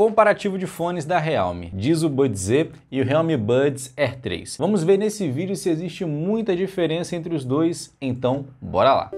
Comparativo de fones da Realme, diz o Buds Z e o Realme Buds Air 3. Vamos ver nesse vídeo se existe muita diferença entre os dois, então bora lá!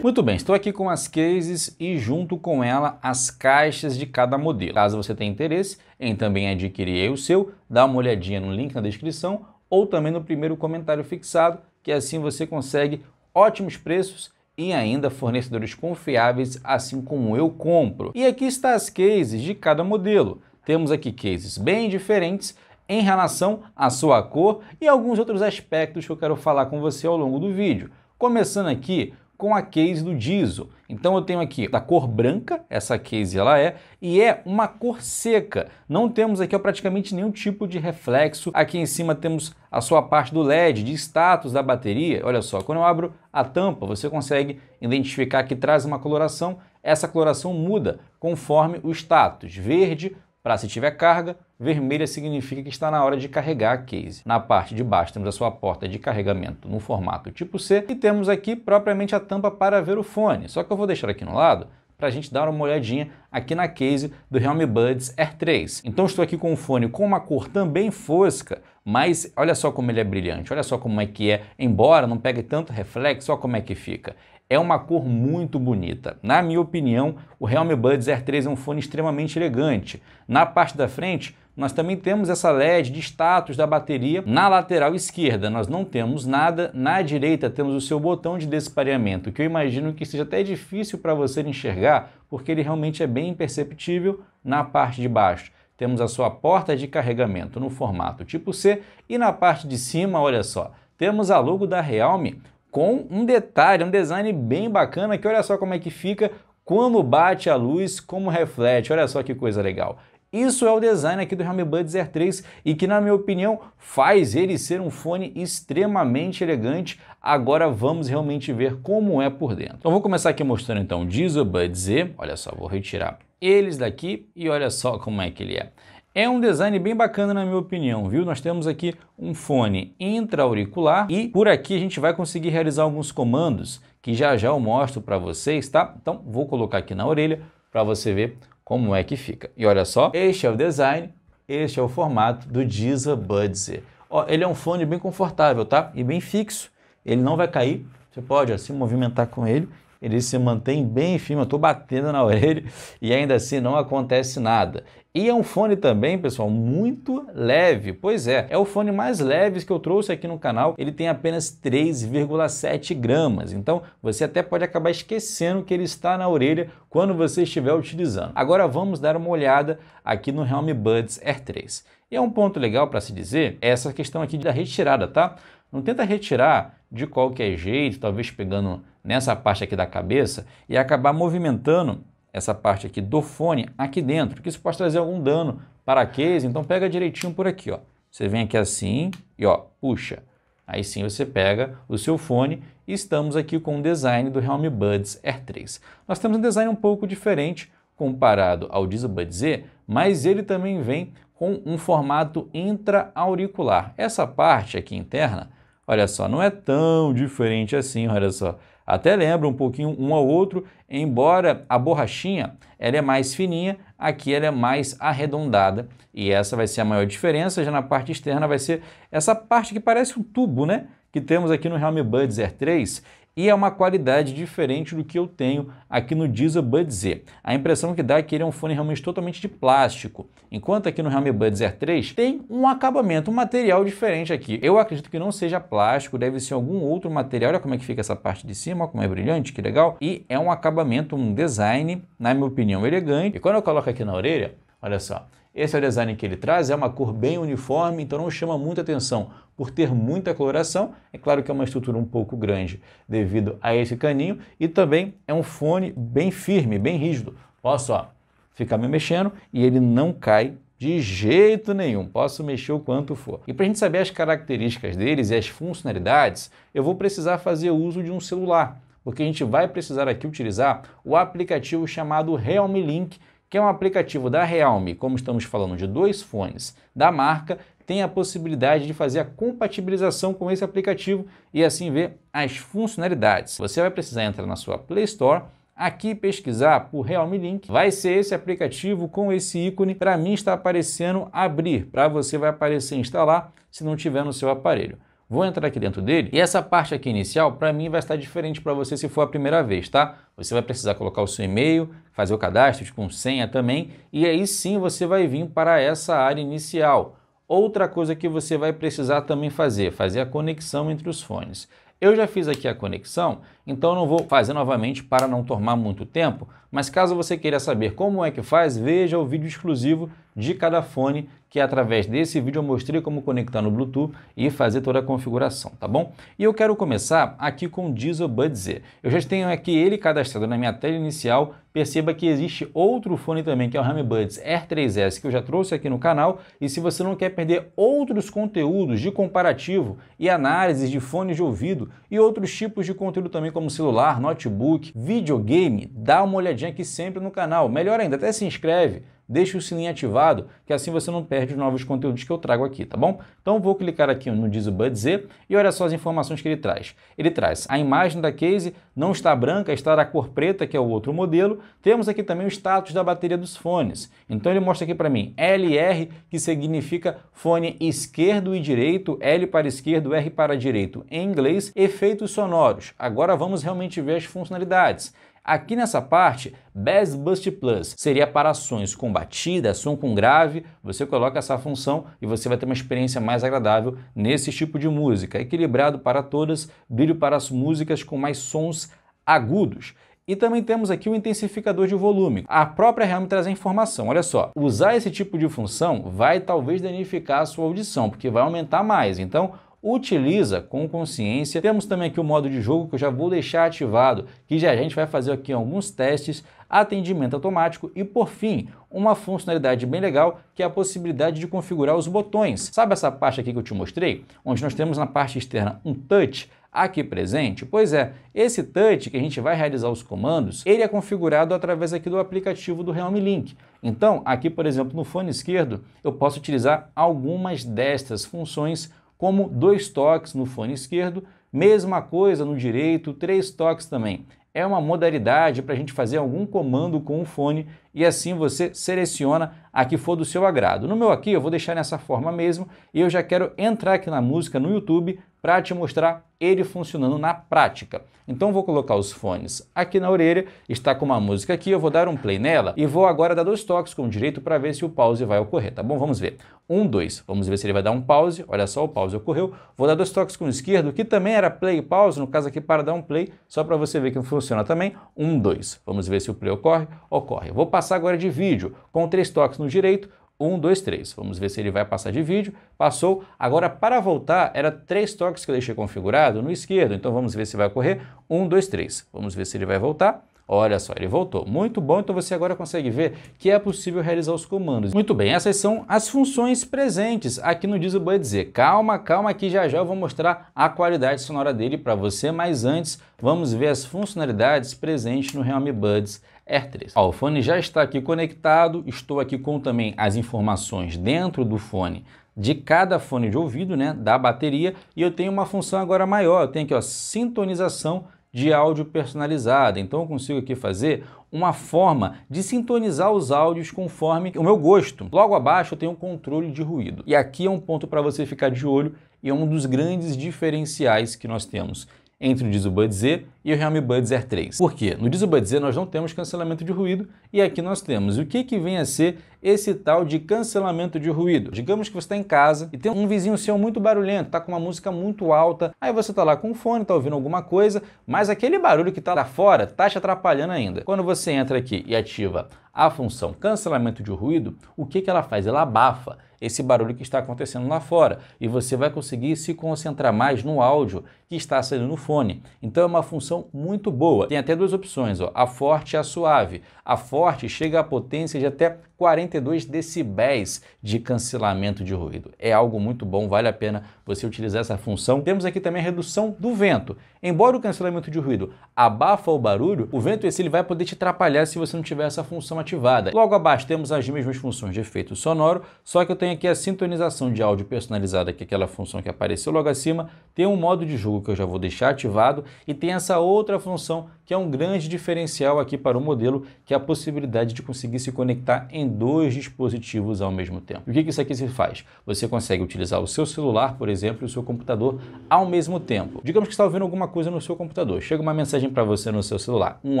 Muito bem, estou aqui com as cases e junto com ela as caixas de cada modelo. Caso você tenha interesse em também adquirir o seu, dá uma olhadinha no link na descrição ou também no primeiro comentário fixado, que assim você consegue ótimos preços e ainda fornecedores confiáveis, assim como eu compro. E aqui está as cases de cada modelo. Temos aqui cases bem diferentes em relação à sua cor e alguns outros aspectos que eu quero falar com você ao longo do vídeo. Começando aqui com a case do diesel. Então eu tenho aqui da cor branca, essa case ela é, e é uma cor seca. Não temos aqui ó, praticamente nenhum tipo de reflexo. Aqui em cima temos a sua parte do LED, de status da bateria. Olha só, quando eu abro a tampa, você consegue identificar que traz uma coloração. Essa coloração muda conforme o status. Verde, para se tiver carga, vermelha significa que está na hora de carregar a case. Na parte de baixo temos a sua porta de carregamento no formato tipo C e temos aqui propriamente a tampa para ver o fone, só que eu vou deixar aqui no lado para a gente dar uma olhadinha aqui na case do Realme Buds Air 3. Então estou aqui com um fone com uma cor também fosca, mas olha só como ele é brilhante, olha só como é que é, embora não pegue tanto reflexo, olha como é que fica é uma cor muito bonita. Na minha opinião, o Realme Buds Air 3 é um fone extremamente elegante. Na parte da frente, nós também temos essa LED de status da bateria. Na lateral esquerda nós não temos nada, na direita temos o seu botão de despareamento, que eu imagino que seja até difícil para você enxergar, porque ele realmente é bem imperceptível na parte de baixo. Temos a sua porta de carregamento no formato tipo C e na parte de cima, olha só, temos a logo da Realme com um detalhe, um design bem bacana que olha só como é que fica quando bate a luz, como reflete, olha só que coisa legal. Isso é o design aqui do Realme Buds Air 3 e que, na minha opinião, faz ele ser um fone extremamente elegante. Agora vamos realmente ver como é por dentro. Então vou começar aqui mostrando então o Diesel Buds Z. Olha só, vou retirar eles daqui e olha só como é que ele é. É um design bem bacana na minha opinião, viu? Nós temos aqui um fone intra-auricular e por aqui a gente vai conseguir realizar alguns comandos que já já eu mostro para vocês, tá? Então vou colocar aqui na orelha para você ver como é que fica. E olha só, este é o design, este é o formato do Deezer Budzer. Ó, ele é um fone bem confortável, tá? E bem fixo, ele não vai cair, você pode ó, se movimentar com ele ele se mantém bem firme. Eu estou batendo na orelha e ainda assim não acontece nada. E é um fone também, pessoal, muito leve. Pois é, é o fone mais leve que eu trouxe aqui no canal. Ele tem apenas 3,7 gramas. Então você até pode acabar esquecendo que ele está na orelha quando você estiver utilizando. Agora vamos dar uma olhada aqui no Realme Buds Air 3. E é um ponto legal para se dizer é essa questão aqui da retirada, tá? Não tenta retirar de qualquer jeito, talvez pegando nessa parte aqui da cabeça e acabar movimentando essa parte aqui do fone aqui dentro, que isso pode trazer algum dano para a case, então pega direitinho por aqui, ó. Você vem aqui assim e ó, puxa. Aí sim você pega o seu fone e estamos aqui com o design do Realme Buds Air 3. Nós temos um design um pouco diferente comparado ao Diesel Buds Z, mas ele também vem com um formato intra-auricular. Essa parte aqui interna Olha só, não é tão diferente assim, olha só. Até lembra um pouquinho um ao outro, embora a borrachinha ela é mais fininha, aqui ela é mais arredondada. E essa vai ser a maior diferença, já na parte externa vai ser essa parte que parece um tubo, né? Que temos aqui no Realme Buds Air 3 e é uma qualidade diferente do que eu tenho aqui no Deezer Bud Z. A impressão que dá é que ele é um fone realmente totalmente de plástico, enquanto aqui no Realme Buds Air 3 tem um acabamento, um material diferente aqui. Eu acredito que não seja plástico, deve ser algum outro material, olha como é que fica essa parte de cima, como é brilhante, que legal. E é um acabamento, um design, na minha opinião, elegante. E quando eu coloco aqui na orelha, olha só, esse é o design que ele traz, é uma cor bem uniforme, então não chama muita atenção por ter muita coloração. É claro que é uma estrutura um pouco grande devido a esse caninho e também é um fone bem firme, bem rígido. Posso só ficar me mexendo e ele não cai de jeito nenhum, posso mexer o quanto for. E para a gente saber as características deles e as funcionalidades, eu vou precisar fazer uso de um celular, porque a gente vai precisar aqui utilizar o aplicativo chamado Realme Link, que é um aplicativo da Realme, como estamos falando de dois fones da marca, tem a possibilidade de fazer a compatibilização com esse aplicativo e assim ver as funcionalidades. Você vai precisar entrar na sua Play Store aqui pesquisar por Realme Link, vai ser esse aplicativo com esse ícone. Para mim está aparecendo abrir, para você vai aparecer instalar se não tiver no seu aparelho. Vou entrar aqui dentro dele e essa parte aqui inicial, para mim, vai estar diferente para você se for a primeira vez, tá? Você vai precisar colocar o seu e-mail, fazer o cadastro com tipo, senha também, e aí sim você vai vir para essa área inicial. Outra coisa que você vai precisar também fazer, fazer a conexão entre os fones. Eu já fiz aqui a conexão então eu não vou fazer novamente para não tomar muito tempo, mas caso você queira saber como é que faz, veja o vídeo exclusivo de cada fone, que através desse vídeo eu mostrei como conectar no Bluetooth e fazer toda a configuração, tá bom? E eu quero começar aqui com o Diesel Bud Z. Eu já tenho aqui ele cadastrado na minha tela inicial, perceba que existe outro fone também, que é o Rame Buds Air 3S, que eu já trouxe aqui no canal, e se você não quer perder outros conteúdos de comparativo e análises de fones de ouvido e outros tipos de conteúdo também, como como celular, notebook, videogame, dá uma olhadinha aqui sempre no canal. Melhor ainda, até se inscreve deixe o sininho ativado, que assim você não perde os novos conteúdos que eu trago aqui, tá bom? Então vou clicar aqui no Diesel Z e olha só as informações que ele traz. Ele traz a imagem da case, não está branca, está da cor preta, que é o outro modelo. Temos aqui também o status da bateria dos fones. Então ele mostra aqui para mim LR, que significa fone esquerdo e direito, L para esquerdo, R para direito em inglês, efeitos sonoros. Agora vamos realmente ver as funcionalidades. Aqui nessa parte, Bass Bust Plus seria para ações com batida, som com grave, você coloca essa função e você vai ter uma experiência mais agradável nesse tipo de música. Equilibrado para todas, brilho para as músicas com mais sons agudos. E também temos aqui o intensificador de volume. A própria Realme traz a informação, olha só. Usar esse tipo de função vai talvez danificar a sua audição, porque vai aumentar mais. Então, utiliza com consciência. Temos também aqui o modo de jogo que eu já vou deixar ativado, que já a gente vai fazer aqui alguns testes, atendimento automático e por fim, uma funcionalidade bem legal que é a possibilidade de configurar os botões. Sabe essa parte aqui que eu te mostrei? Onde nós temos na parte externa um touch, aqui presente? Pois é, esse touch que a gente vai realizar os comandos, ele é configurado através aqui do aplicativo do Realme Link. Então, aqui por exemplo, no fone esquerdo, eu posso utilizar algumas destas funções como dois toques no fone esquerdo, mesma coisa no direito, três toques também. É uma modalidade para a gente fazer algum comando com o fone e assim você seleciona a que for do seu agrado. No meu aqui eu vou deixar nessa forma mesmo e eu já quero entrar aqui na música no YouTube para te mostrar ele funcionando na prática. Então vou colocar os fones aqui na orelha, está com uma música aqui, eu vou dar um play nela e vou agora dar dois toques com o direito para ver se o pause vai ocorrer, tá bom? Vamos ver. Um, dois. Vamos ver se ele vai dar um pause. Olha só, o pause ocorreu. Vou dar dois toques com o esquerdo, que também era play e pause, no caso aqui para dar um play, só para você ver que funciona também. Um, dois. Vamos ver se o play ocorre. Ocorre. Vou passar agora de vídeo com três toques no direito, 1, 2, 3. Vamos ver se ele vai passar de vídeo. Passou. Agora, para voltar, era três toques que eu deixei configurado no esquerdo. Então, vamos ver se vai ocorrer. 1, 2, 3. Vamos ver se ele vai voltar. Olha só, ele voltou. Muito bom, então você agora consegue ver que é possível realizar os comandos. Muito bem, essas são as funções presentes aqui no Diesel Bud Z. Calma, calma que já já eu vou mostrar a qualidade sonora dele para você, mas antes vamos ver as funcionalidades presentes no Realme Buds R3. Ó, o fone já está aqui conectado, estou aqui com também as informações dentro do fone de cada fone de ouvido, né, da bateria, e eu tenho uma função agora maior, eu tenho aqui, ó, sintonização de áudio personalizada. Então eu consigo aqui fazer uma forma de sintonizar os áudios conforme o meu gosto. Logo abaixo eu tenho um controle de ruído. E aqui é um ponto para você ficar de olho e é um dos grandes diferenciais que nós temos entre o Diesel Z e o Realme Buds Air 3. Por quê? No Diesel Z nós não temos cancelamento de ruído e aqui nós temos. O que, que vem a ser esse tal de cancelamento de ruído? Digamos que você está em casa e tem um vizinho seu muito barulhento, está com uma música muito alta, aí você está lá com o fone, está ouvindo alguma coisa, mas aquele barulho que está lá fora está te atrapalhando ainda. Quando você entra aqui e ativa a função cancelamento de ruído, o que, que ela faz? Ela abafa esse barulho que está acontecendo lá fora e você vai conseguir se concentrar mais no áudio que está saindo no fone. Então é uma função muito boa. Tem até duas opções, ó, a forte e a suave. A forte chega a potência de até 42 decibéis de cancelamento de ruído. É algo muito bom, vale a pena você utilizar essa função. Temos aqui também a redução do vento. Embora o cancelamento de ruído abafa o barulho, o vento esse ele vai poder te atrapalhar se você não tiver essa função ativada. Logo abaixo temos as mesmas funções de efeito sonoro, só que eu tenho aqui a sintonização de áudio personalizada, que é aquela função que apareceu logo acima, tem um modo de jogo que eu já vou deixar ativado e tem essa outra função que é um grande diferencial aqui para o modelo, que é a possibilidade de conseguir se conectar em dois dispositivos ao mesmo tempo. E o que isso aqui se faz? Você consegue utilizar o seu celular, por exemplo, e o seu computador ao mesmo tempo. Digamos que está ouvindo alguma coisa no seu computador, chega uma mensagem para você no seu celular, um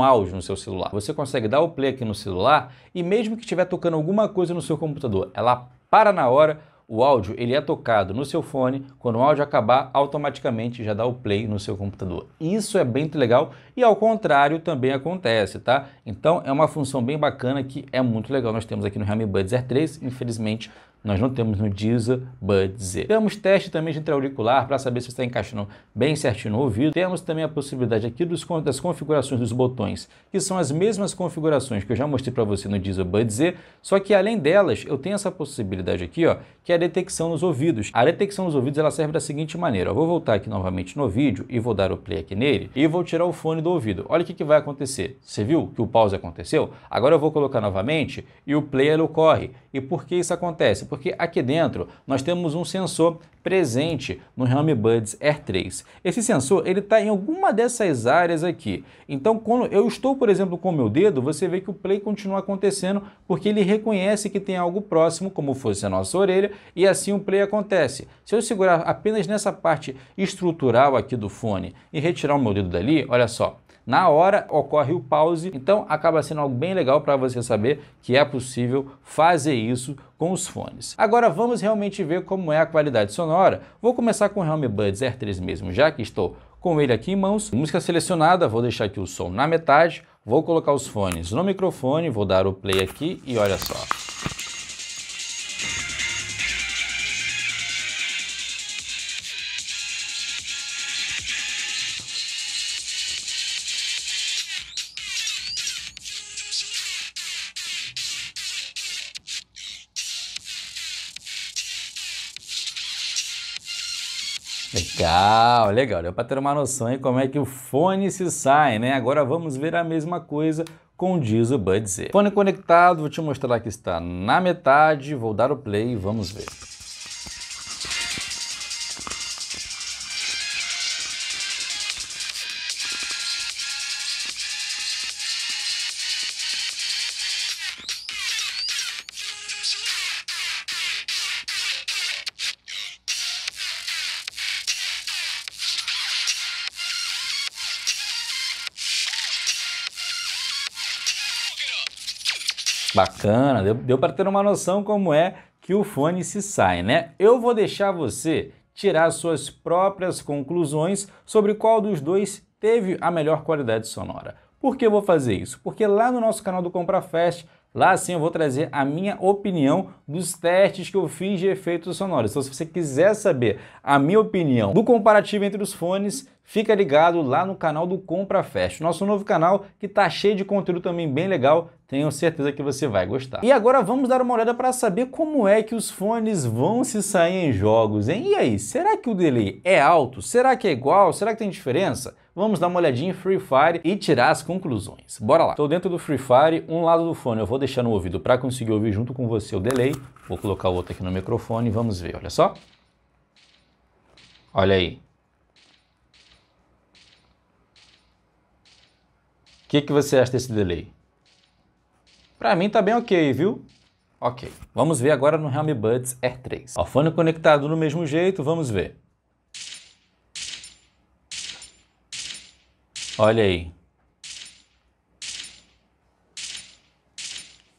áudio no seu celular. Você consegue dar o play aqui no celular e mesmo que estiver tocando alguma coisa no seu computador, ela para na hora, o áudio ele é tocado no seu fone, quando o áudio acabar, automaticamente já dá o play no seu computador. Isso é bem legal e ao contrário também acontece, tá? Então é uma função bem bacana que é muito legal. Nós temos aqui no Realme Buds Air 3, infelizmente nós não temos no Deezer Z. Temos teste também de intra-auricular para saber se está encaixando bem certinho no ouvido. Temos também a possibilidade aqui dos, das configurações dos botões, que são as mesmas configurações que eu já mostrei para você no Deezer Z, só que além delas, eu tenho essa possibilidade aqui, ó, que é a detecção nos ouvidos. A detecção nos ouvidos ela serve da seguinte maneira. Eu vou voltar aqui novamente no vídeo e vou dar o play aqui nele e vou tirar o fone do ouvido. Olha o que, que vai acontecer. Você viu que o pause aconteceu? Agora eu vou colocar novamente e o play ele ocorre. E por que isso acontece? porque aqui dentro nós temos um sensor presente no Realme Buds Air 3. Esse sensor ele está em alguma dessas áreas aqui. Então, quando eu estou, por exemplo, com o meu dedo, você vê que o play continua acontecendo porque ele reconhece que tem algo próximo, como fosse a nossa orelha, e assim o play acontece. Se eu segurar apenas nessa parte estrutural aqui do fone e retirar o meu dedo dali, olha só, na hora ocorre o pause. Então acaba sendo algo bem legal para você saber que é possível fazer isso com os fones. Agora vamos realmente ver como é a qualidade sonora. Vou começar com o Realme Buds R3 mesmo, já que estou com ele aqui em mãos. Música selecionada, vou deixar aqui o som na metade, vou colocar os fones no microfone, vou dar o play aqui e olha só. Legal, legal. Deu para ter uma noção aí como é que o fone se sai, né? Agora vamos ver a mesma coisa com o Diesel Bud Z. Fone conectado, vou te mostrar que está na metade, vou dar o play e vamos ver. Bacana, deu, deu para ter uma noção como é que o fone se sai, né? Eu vou deixar você tirar suas próprias conclusões sobre qual dos dois teve a melhor qualidade sonora. Por que eu vou fazer isso? Porque lá no nosso canal do Comprafest Lá sim eu vou trazer a minha opinião dos testes que eu fiz de efeitos sonoros. Então se você quiser saber a minha opinião do comparativo entre os fones, fica ligado lá no canal do Compra Fest, nosso novo canal que tá cheio de conteúdo também bem legal, tenho certeza que você vai gostar. E agora vamos dar uma olhada para saber como é que os fones vão se sair em jogos, hein? E aí, será que o delay é alto? Será que é igual? Será que tem diferença? vamos dar uma olhadinha em Free Fire e tirar as conclusões. Bora lá. Estou dentro do Free Fire, um lado do fone eu vou deixar no ouvido para conseguir ouvir junto com você o delay. Vou colocar o outro aqui no microfone e vamos ver, olha só. Olha aí. O que, que você acha desse delay? Para mim tá bem ok, viu? Ok. Vamos ver agora no Realme Buds r 3. O fone conectado do mesmo jeito, vamos ver. Olha aí.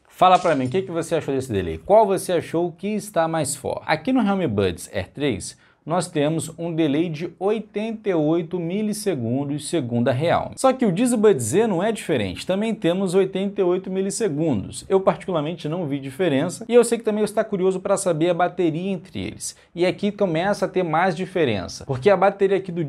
Fala para mim, o que, que você achou desse delay? Qual você achou que está mais forte? Aqui no Realme Buds R3, nós temos um delay de 88 milissegundos segunda real. Só que o Z não é diferente, também temos 88 milissegundos. Eu particularmente não vi diferença e eu sei que também está curioso para saber a bateria entre eles. E aqui começa a ter mais diferença, porque a bateria aqui do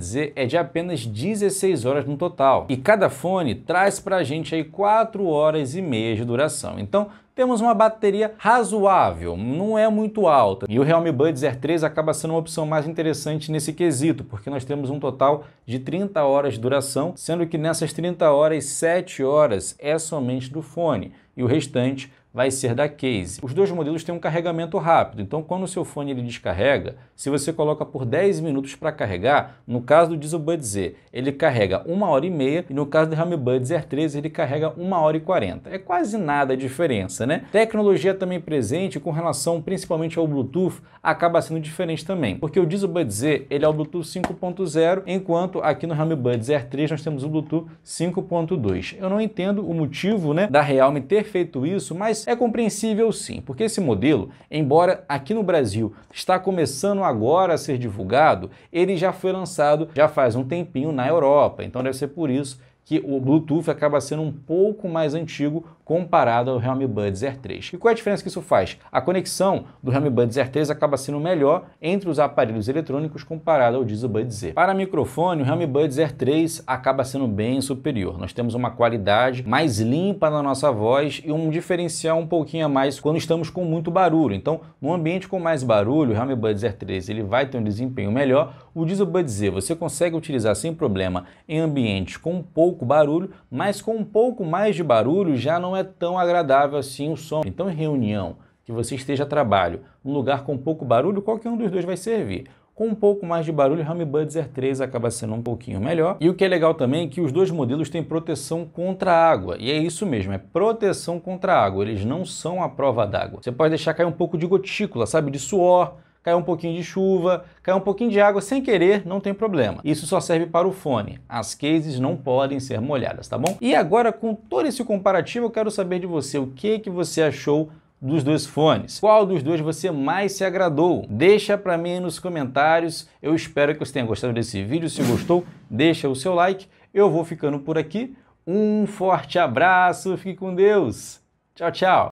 Z é de apenas 16 horas no total. E cada fone traz para a gente aí 4 horas e meia de duração. Então temos uma bateria razoável, não é muito alta. E o Realme Buds r 3 acaba sendo uma opção mais interessante nesse quesito, porque nós temos um total de 30 horas de duração, sendo que nessas 30 horas, 7 horas é somente do fone e o restante vai ser da Case. Os dois modelos têm um carregamento rápido, então quando o seu fone ele descarrega, se você coloca por 10 minutos para carregar, no caso do Diesel Bud Z, ele carrega 1 hora e meia e no caso do Realme Buds Air 13 ele carrega 1 hora e 40. É quase nada a diferença, né? Tecnologia também presente com relação principalmente ao Bluetooth acaba sendo diferente também, porque o Diesel Bud Z ele é o Bluetooth 5.0, enquanto aqui no Realme Buds Air 3 nós temos o Bluetooth 5.2. Eu não entendo o motivo, né, da Realme ter feito isso, mas mas é compreensível sim, porque esse modelo, embora aqui no Brasil está começando agora a ser divulgado, ele já foi lançado já faz um tempinho na Europa. Então deve ser por isso que o Bluetooth acaba sendo um pouco mais antigo comparado ao Realme Buds Air 3. E qual é a diferença que isso faz? A conexão do Realme Buds Air 3 acaba sendo melhor entre os aparelhos eletrônicos comparado ao Diesel Buds Z. Para microfone, o Realme Buds Air 3 acaba sendo bem superior. Nós temos uma qualidade mais limpa na nossa voz e um diferencial um pouquinho a mais quando estamos com muito barulho. Então, num ambiente com mais barulho, o Realme Buds Air 3 ele vai ter um desempenho melhor. O Diesel Buds Z você consegue utilizar sem problema em ambientes com pouco pouco barulho, mas com um pouco mais de barulho já não é tão agradável assim o som. Então, em reunião, que você esteja a trabalho, um lugar com pouco barulho, qualquer um dos dois vai servir. Com um pouco mais de barulho, o Buds Air 3 acaba sendo um pouquinho melhor. E o que é legal também é que os dois modelos têm proteção contra água. E é isso mesmo, é proteção contra água. Eles não são à prova d'água. Você pode deixar cair um pouco de gotícula, sabe, de suor, caiu um pouquinho de chuva, caiu um pouquinho de água sem querer, não tem problema. Isso só serve para o fone. As cases não podem ser molhadas, tá bom? E agora, com todo esse comparativo, eu quero saber de você o que, que você achou dos dois fones. Qual dos dois você mais se agradou? Deixa para mim nos comentários. Eu espero que você tenha gostado desse vídeo. Se gostou, deixa o seu like. Eu vou ficando por aqui. Um forte abraço, fique com Deus. Tchau, tchau.